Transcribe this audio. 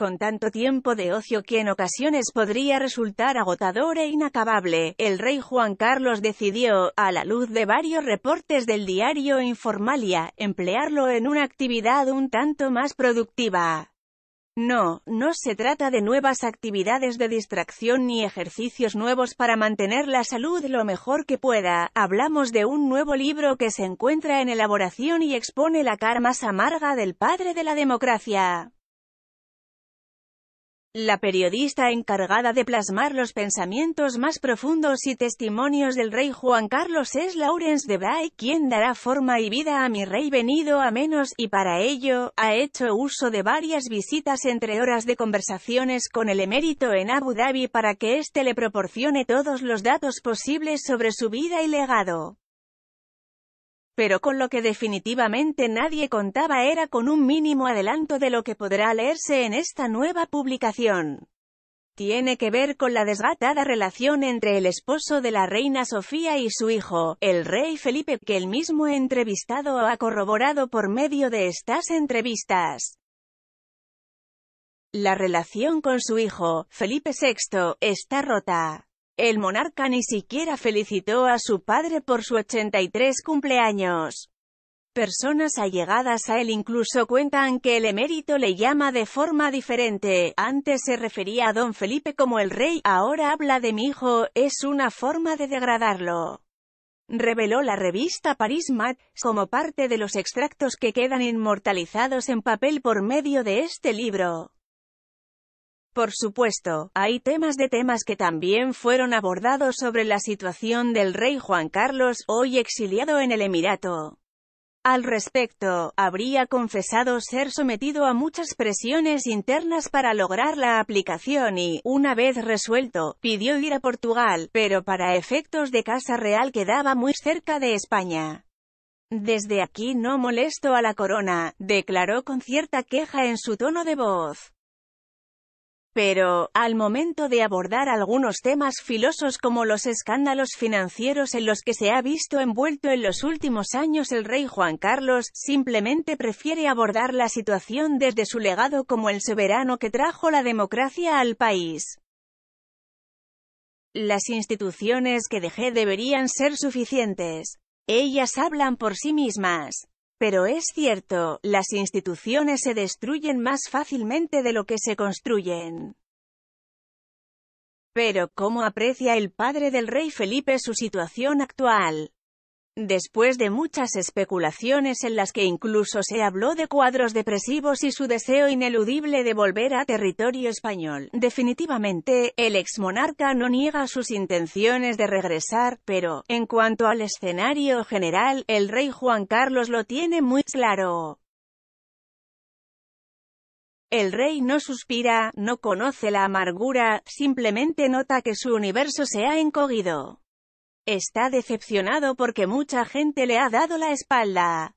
Con tanto tiempo de ocio que en ocasiones podría resultar agotador e inacabable, el rey Juan Carlos decidió, a la luz de varios reportes del diario Informalia, emplearlo en una actividad un tanto más productiva. No, no se trata de nuevas actividades de distracción ni ejercicios nuevos para mantener la salud lo mejor que pueda, hablamos de un nuevo libro que se encuentra en elaboración y expone la cara más amarga del padre de la democracia. La periodista encargada de plasmar los pensamientos más profundos y testimonios del rey Juan Carlos es Laurence de Bray, quien dará forma y vida a mi rey venido a menos, y para ello, ha hecho uso de varias visitas entre horas de conversaciones con el emérito en Abu Dhabi para que éste le proporcione todos los datos posibles sobre su vida y legado pero con lo que definitivamente nadie contaba era con un mínimo adelanto de lo que podrá leerse en esta nueva publicación. Tiene que ver con la desgatada relación entre el esposo de la reina Sofía y su hijo, el rey Felipe, que el mismo entrevistado ha corroborado por medio de estas entrevistas. La relación con su hijo, Felipe VI, está rota. El monarca ni siquiera felicitó a su padre por su 83 cumpleaños. Personas allegadas a él incluso cuentan que el emérito le llama de forma diferente, antes se refería a don Felipe como el rey, ahora habla de mi hijo, es una forma de degradarlo. Reveló la revista Paris Mat, como parte de los extractos que quedan inmortalizados en papel por medio de este libro. Por supuesto, hay temas de temas que también fueron abordados sobre la situación del rey Juan Carlos, hoy exiliado en el Emirato. Al respecto, habría confesado ser sometido a muchas presiones internas para lograr la aplicación y, una vez resuelto, pidió ir a Portugal, pero para efectos de Casa Real quedaba muy cerca de España. Desde aquí no molesto a la corona, declaró con cierta queja en su tono de voz. Pero, al momento de abordar algunos temas filosos como los escándalos financieros en los que se ha visto envuelto en los últimos años el rey Juan Carlos, simplemente prefiere abordar la situación desde su legado como el soberano que trajo la democracia al país. Las instituciones que dejé deberían ser suficientes. Ellas hablan por sí mismas. Pero es cierto, las instituciones se destruyen más fácilmente de lo que se construyen. Pero, ¿cómo aprecia el padre del rey Felipe su situación actual? Después de muchas especulaciones en las que incluso se habló de cuadros depresivos y su deseo ineludible de volver a territorio español, definitivamente, el exmonarca no niega sus intenciones de regresar, pero, en cuanto al escenario general, el rey Juan Carlos lo tiene muy claro. El rey no suspira, no conoce la amargura, simplemente nota que su universo se ha encogido. Está decepcionado porque mucha gente le ha dado la espalda.